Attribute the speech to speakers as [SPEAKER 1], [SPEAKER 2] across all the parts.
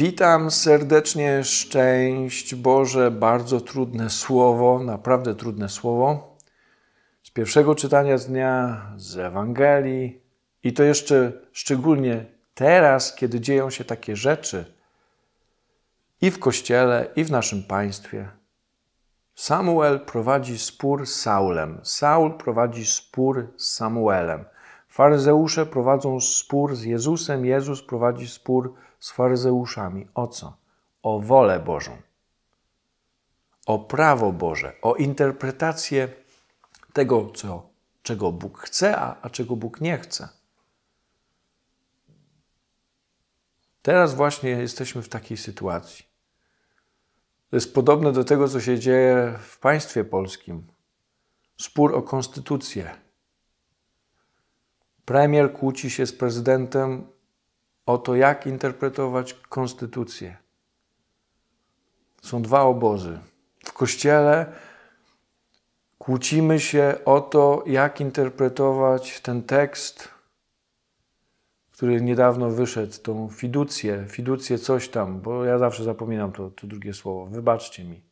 [SPEAKER 1] Witam serdecznie, szczęść Boże, bardzo trudne słowo, naprawdę trudne słowo. Z pierwszego czytania z dnia, z Ewangelii i to jeszcze szczególnie teraz, kiedy dzieją się takie rzeczy i w kościele, i w naszym państwie. Samuel prowadzi spór z Saulem. Saul prowadzi spór z Samuelem. Faryzeusze prowadzą spór z Jezusem, Jezus prowadzi spór z faryzeuszami. O co? O wolę Bożą, o prawo Boże, o interpretację tego, co, czego Bóg chce, a, a czego Bóg nie chce. Teraz właśnie jesteśmy w takiej sytuacji. To jest podobne do tego, co się dzieje w państwie polskim. Spór o konstytucję Premier kłóci się z prezydentem o to, jak interpretować konstytucję. Są dwa obozy. W kościele kłócimy się o to, jak interpretować ten tekst, który niedawno wyszedł, tą fiducję, fiducję coś tam, bo ja zawsze zapominam to, to drugie słowo, wybaczcie mi.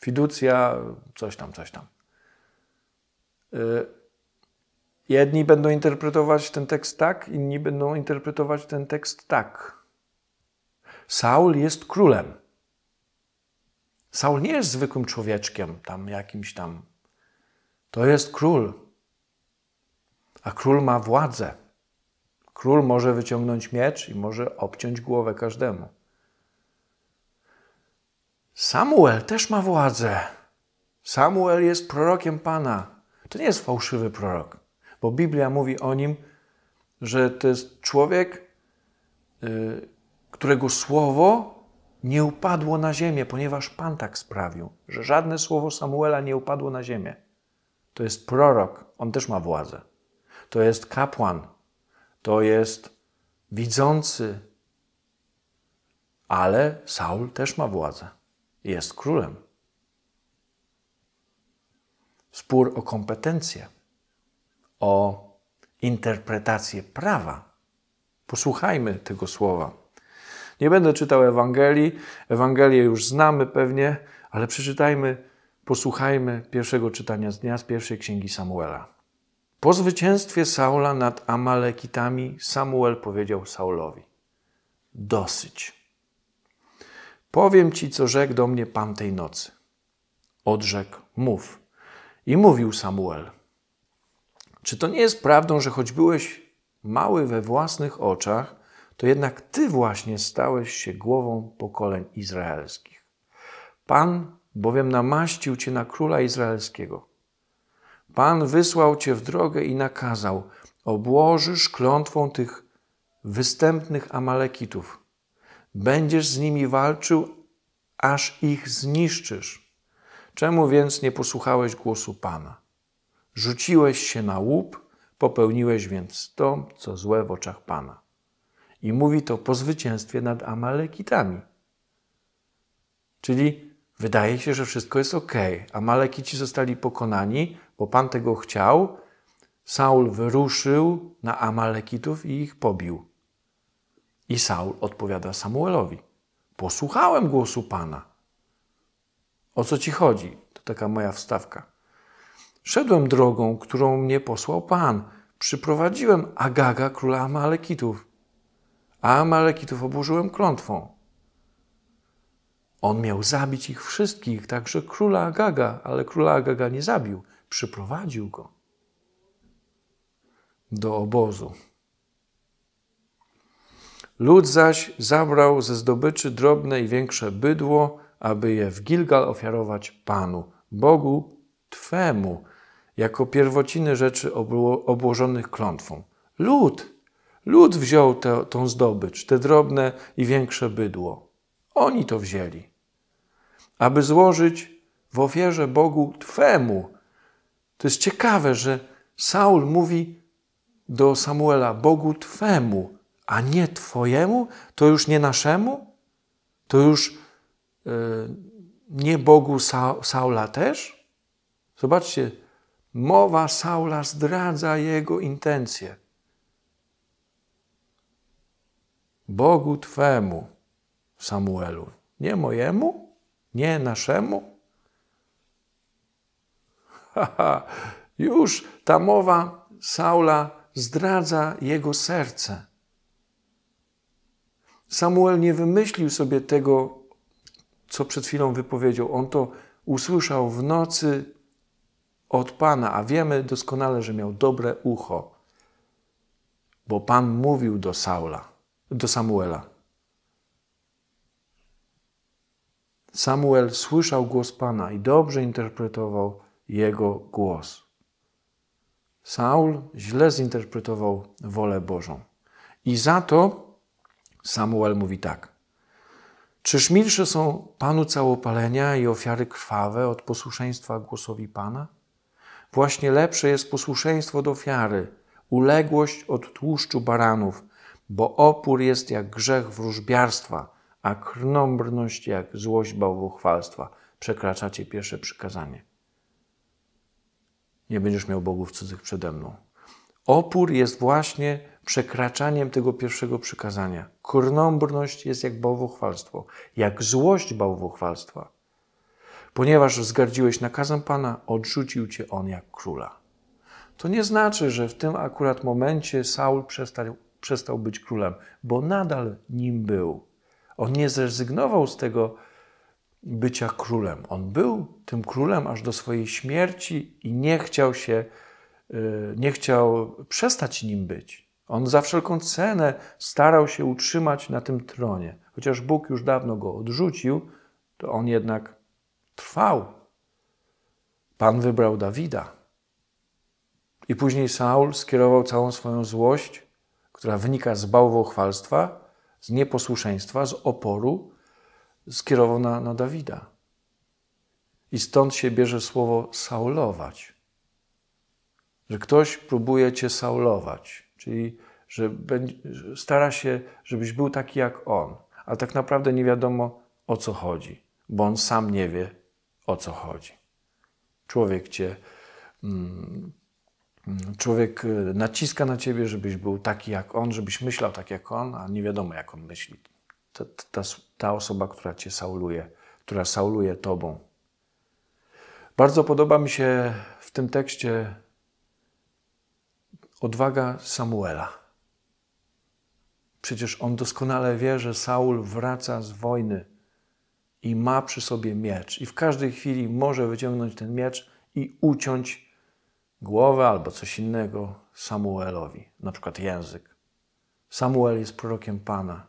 [SPEAKER 1] Fiducja, coś tam, coś tam. Y, Jedni będą interpretować ten tekst tak, inni będą interpretować ten tekst tak. Saul jest królem. Saul nie jest zwykłym człowieczkiem, tam jakimś tam. To jest król. A król ma władzę. Król może wyciągnąć miecz i może obciąć głowę każdemu. Samuel też ma władzę. Samuel jest prorokiem Pana. To nie jest fałszywy prorok. Bo Biblia mówi o nim, że to jest człowiek, y, którego słowo nie upadło na ziemię, ponieważ Pan tak sprawił, że żadne słowo Samuela nie upadło na ziemię. To jest prorok, on też ma władzę. To jest kapłan, to jest widzący, ale Saul też ma władzę. Jest królem. Spór o kompetencje o interpretację prawa. Posłuchajmy tego słowa. Nie będę czytał Ewangelii, Ewangelię już znamy pewnie, ale przeczytajmy, posłuchajmy pierwszego czytania z dnia z pierwszej księgi Samuela. Po zwycięstwie Saula nad Amalekitami Samuel powiedział Saulowi: Dosyć. Powiem ci, co rzekł do mnie pan tej nocy. Odrzekł: Mów. I mówił Samuel: czy to nie jest prawdą, że choć byłeś mały we własnych oczach, to jednak ty właśnie stałeś się głową pokoleń izraelskich? Pan bowiem namaścił cię na króla izraelskiego. Pan wysłał cię w drogę i nakazał: obłożysz klątwą tych występnych Amalekitów. Będziesz z nimi walczył, aż ich zniszczysz. Czemu więc nie posłuchałeś głosu Pana? Rzuciłeś się na łup, popełniłeś więc to, co złe w oczach Pana. I mówi to po zwycięstwie nad Amalekitami. Czyli wydaje się, że wszystko jest ok. Amalekici zostali pokonani, bo Pan tego chciał. Saul wyruszył na Amalekitów i ich pobił. I Saul odpowiada Samuelowi: Posłuchałem głosu Pana. O co ci chodzi? To taka moja wstawka. Szedłem drogą, którą mnie posłał Pan. Przyprowadziłem Agaga, króla Amalekitów, a Amalekitów oburzyłem klątwą. On miał zabić ich wszystkich, także króla Agaga, ale króla Agaga nie zabił, przyprowadził go do obozu. Lud zaś zabrał ze zdobyczy drobne i większe bydło, aby je w Gilgal ofiarować Panu, Bogu Twemu jako pierwociny rzeczy obłożonych klątwą. Lud, lud wziął te, tą zdobycz, te drobne i większe bydło. Oni to wzięli, aby złożyć w ofierze Bogu Twemu. To jest ciekawe, że Saul mówi do Samuela: Bogu Twemu, a nie Twojemu? To już nie naszemu? To już yy, nie Bogu Sa Saula też? Zobaczcie, Mowa Saula zdradza jego intencje. Bogu Twemu, Samuelu, nie mojemu, nie naszemu. Haha, już ta mowa Saula zdradza jego serce. Samuel nie wymyślił sobie tego, co przed chwilą wypowiedział. On to usłyszał w nocy od Pana, a wiemy doskonale, że miał dobre ucho, bo Pan mówił do Saula, do Samuela. Samuel słyszał głos Pana i dobrze interpretował jego głos. Saul źle zinterpretował wolę Bożą. I za to Samuel mówi tak. Czyż milsze są Panu całopalenia i ofiary krwawe od posłuszeństwa głosowi Pana? Właśnie lepsze jest posłuszeństwo do ofiary, uległość od tłuszczu baranów, bo opór jest jak grzech wróżbiarstwa, a krnąbrność jak złość bałwochwalstwa. Przekraczacie pierwsze przykazanie. Nie będziesz miał bogów cudzych przede mną. Opór jest właśnie przekraczaniem tego pierwszego przykazania. Krnąbrność jest jak bałwochwalstwo, jak złość bałwochwalstwa. Ponieważ zgardziłeś nakazem Pana, odrzucił cię on jak króla. To nie znaczy, że w tym akurat momencie Saul przestał, przestał być królem, bo nadal nim był. On nie zrezygnował z tego bycia królem. On był tym królem aż do swojej śmierci i nie chciał się, y, nie chciał przestać nim być. On za wszelką cenę starał się utrzymać na tym tronie. Chociaż Bóg już dawno go odrzucił, to on jednak trwał. Pan wybrał Dawida. I później Saul skierował całą swoją złość, która wynika z bałwochwalstwa, z nieposłuszeństwa, z oporu, skierował na, na Dawida. I stąd się bierze słowo saulować. Że ktoś próbuje cię saulować, czyli że będzie, stara się, żebyś był taki jak on, ale tak naprawdę nie wiadomo o co chodzi, bo on sam nie wie, o co chodzi. Człowiek cię. Mm, mm, człowiek y, naciska na ciebie, żebyś był taki jak on, żebyś myślał tak jak on, a nie wiadomo jak on myśli. Ta, ta, ta osoba, która cię sauluje, która sauluje tobą. Bardzo podoba mi się w tym tekście odwaga Samuela. Przecież on doskonale wie, że Saul wraca z wojny i ma przy sobie miecz. I w każdej chwili może wyciągnąć ten miecz i uciąć głowę albo coś innego Samuelowi, na przykład język. Samuel jest prorokiem Pana.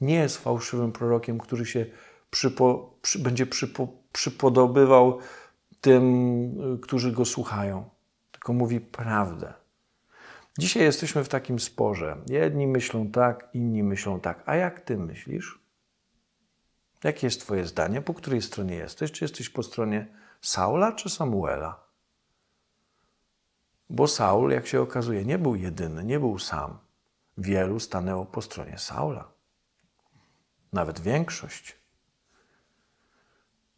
[SPEAKER 1] Nie jest fałszywym prorokiem, który się przypo, przy, będzie przypo, przypodobywał tym, y, którzy go słuchają, tylko mówi prawdę. Dzisiaj jesteśmy w takim sporze. Jedni myślą tak, inni myślą tak. A jak ty myślisz? Jakie jest Twoje zdanie? Po której stronie jesteś? Czy jesteś po stronie Saula czy Samuela? Bo Saul, jak się okazuje, nie był jedyny, nie był sam. Wielu stanęło po stronie Saula. Nawet większość.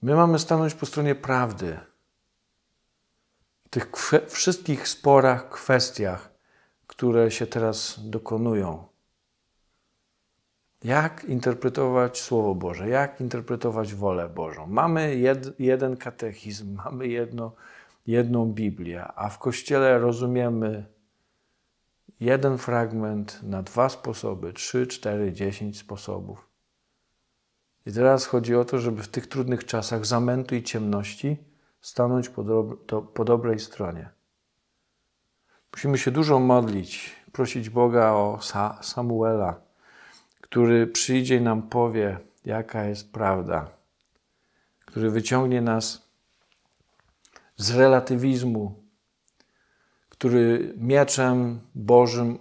[SPEAKER 1] My mamy stanąć po stronie prawdy. W tych wszystkich sporach, kwestiach, które się teraz dokonują, jak interpretować Słowo Boże, jak interpretować wolę Bożą. Mamy jed, jeden katechizm, mamy jedno, jedną Biblię, a w Kościele rozumiemy jeden fragment na dwa sposoby, trzy, cztery, dziesięć sposobów. I teraz chodzi o to, żeby w tych trudnych czasach zamętu i ciemności stanąć po, po dobrej stronie. Musimy się dużo modlić, prosić Boga o Sa Samuela, który przyjdzie i nam powie, jaka jest prawda, który wyciągnie nas z relatywizmu, który mieczem Bożym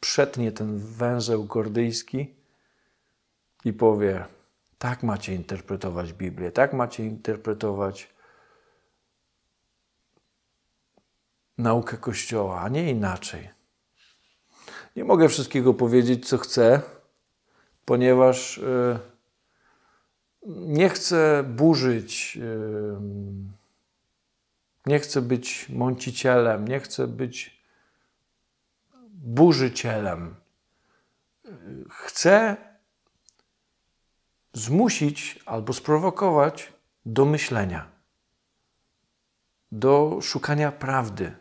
[SPEAKER 1] przetnie ten węzeł gordyjski i powie: Tak macie interpretować Biblię, tak macie interpretować naukę Kościoła, a nie inaczej. Nie mogę wszystkiego powiedzieć, co chcę, ponieważ y, nie chcę burzyć, y, nie chcę być mącicielem, nie chcę być burzycielem. Chcę zmusić albo sprowokować do myślenia, do szukania prawdy,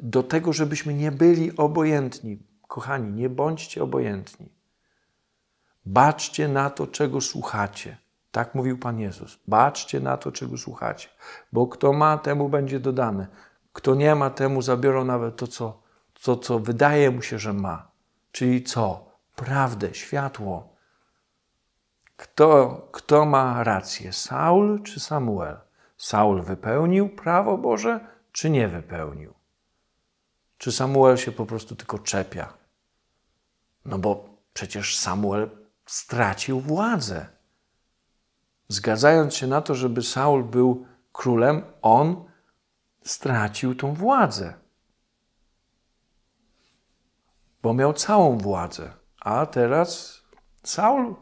[SPEAKER 1] do tego, żebyśmy nie byli obojętni. Kochani, nie bądźcie obojętni. Baczcie na to, czego słuchacie. Tak mówił Pan Jezus. Baczcie na to, czego słuchacie. Bo kto ma, temu będzie dodane. Kto nie ma, temu zabiorą nawet to, co, to, co wydaje mu się, że ma. Czyli co? Prawdę, światło. Kto, kto ma rację, Saul czy Samuel? Saul wypełnił prawo Boże, czy nie wypełnił? Czy Samuel się po prostu tylko czepia? No bo przecież Samuel stracił władzę. Zgadzając się na to, żeby Saul był królem, on stracił tą władzę. Bo miał całą władzę. A teraz Saul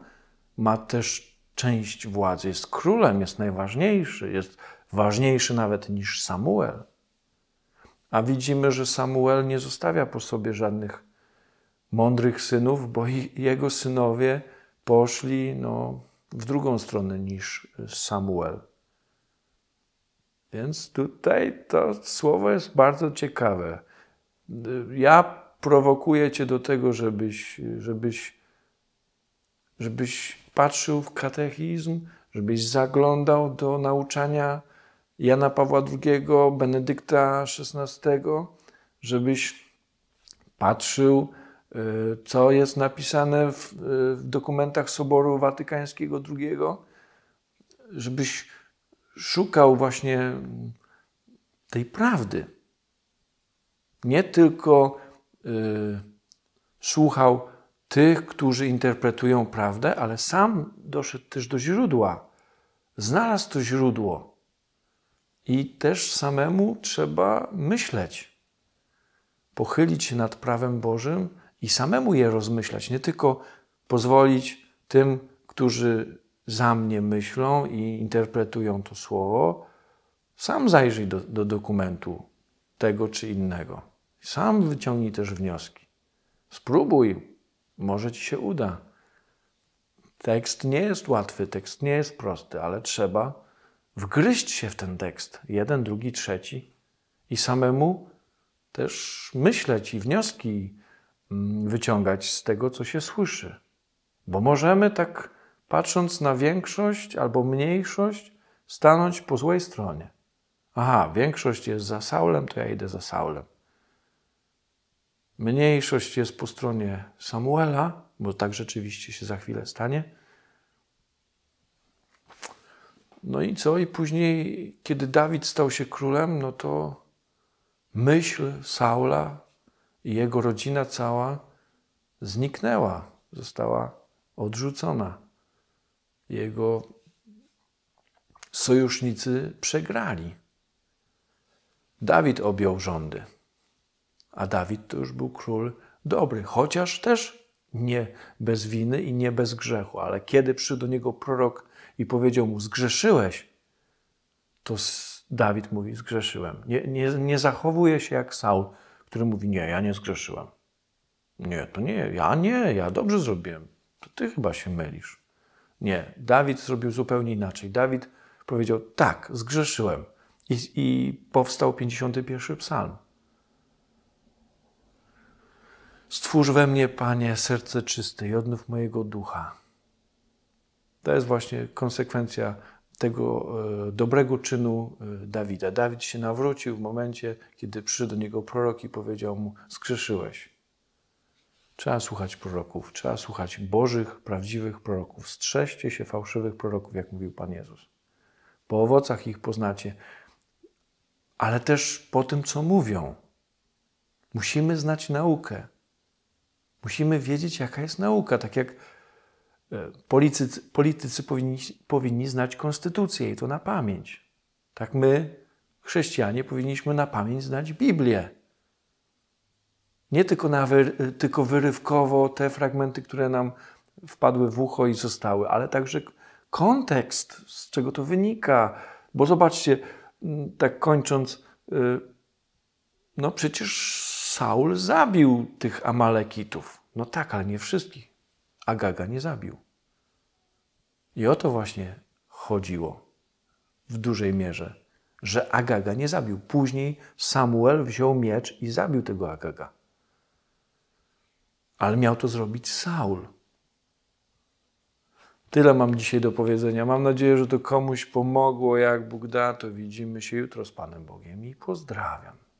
[SPEAKER 1] ma też część władzy. Jest królem, jest najważniejszy, jest ważniejszy nawet niż Samuel. A widzimy, że Samuel nie zostawia po sobie żadnych mądrych synów, bo jego synowie poszli no, w drugą stronę niż Samuel. Więc tutaj to słowo jest bardzo ciekawe. Ja prowokuję cię do tego, żebyś, żebyś, żebyś patrzył w katechizm, żebyś zaglądał do nauczania Jana Pawła II, Benedykta XVI, żebyś patrzył Y, co jest napisane w, y, w dokumentach Soboru Watykańskiego II, żebyś szukał właśnie tej prawdy. Nie tylko y, słuchał tych, którzy interpretują prawdę, ale sam doszedł też do źródła. Znalazł to źródło. I też samemu trzeba myśleć, pochylić się nad prawem Bożym i samemu je rozmyślać, nie tylko pozwolić tym, którzy za mnie myślą i interpretują to słowo, sam zajrzyj do, do dokumentu tego czy innego. Sam wyciągnij też wnioski. Spróbuj, może ci się uda. Tekst nie jest łatwy, tekst nie jest prosty, ale trzeba wgryźć się w ten tekst, jeden, drugi, trzeci, i samemu też myśleć i wnioski Mm, wyciągać z tego, co się słyszy. Bo możemy tak, patrząc na większość albo mniejszość, stanąć po złej stronie. Aha, większość jest za Saulem, to ja idę za Saulem. Mniejszość jest po stronie Samuela, bo tak rzeczywiście się za chwilę stanie. No i co? I później, kiedy Dawid stał się królem, no to myśl Saula i jego rodzina cała zniknęła, została odrzucona. Jego sojusznicy przegrali. Dawid objął rządy, a Dawid to już był król dobry, chociaż też nie bez winy i nie bez grzechu, ale kiedy przyszedł do niego prorok i powiedział mu: Zgrzeszyłeś, to Dawid mówi: Zgrzeszyłem. Nie, nie, nie zachowuje się jak Saul, który mówi: Nie, ja nie zgrzeszyłem. Nie, to nie, ja nie, ja dobrze zrobiłem. To ty chyba się mylisz. Nie, Dawid zrobił zupełnie inaczej. Dawid powiedział: Tak, zgrzeszyłem. I, i powstał 51 psalm. Stwórz we mnie, Panie, serce czyste i odnów mojego ducha. To jest właśnie konsekwencja tego e, dobrego czynu e, Dawida. Dawid się nawrócił w momencie, kiedy przyszedł do niego prorok i powiedział mu: Skrzeszyłeś. Trzeba słuchać proroków, trzeba słuchać bożych, prawdziwych proroków. Strzeżcie się fałszywych proroków, jak mówił Pan Jezus. Po owocach ich poznacie, ale też po tym, co mówią. Musimy znać naukę. Musimy wiedzieć, jaka jest nauka. Tak jak E, politycy, politycy powinni, powinni znać konstytucję i to na pamięć. Tak my, chrześcijanie, powinniśmy na pamięć znać Biblię. Nie tylko, na wy, e, tylko wyrywkowo te fragmenty, które nam wpadły w ucho i zostały, ale także kontekst, z czego to wynika. Bo zobaczcie, tak kończąc, e, no przecież Saul zabił tych Amalekitów. No tak, ale nie wszystkich. Agaga nie zabił. I o to właśnie chodziło w dużej mierze, że Agaga nie zabił. Później Samuel wziął miecz i zabił tego Agaga. Ale miał to zrobić Saul. Tyle mam dzisiaj do powiedzenia. Mam nadzieję, że to komuś pomogło. Jak Bóg da, to widzimy się jutro z Panem Bogiem i pozdrawiam.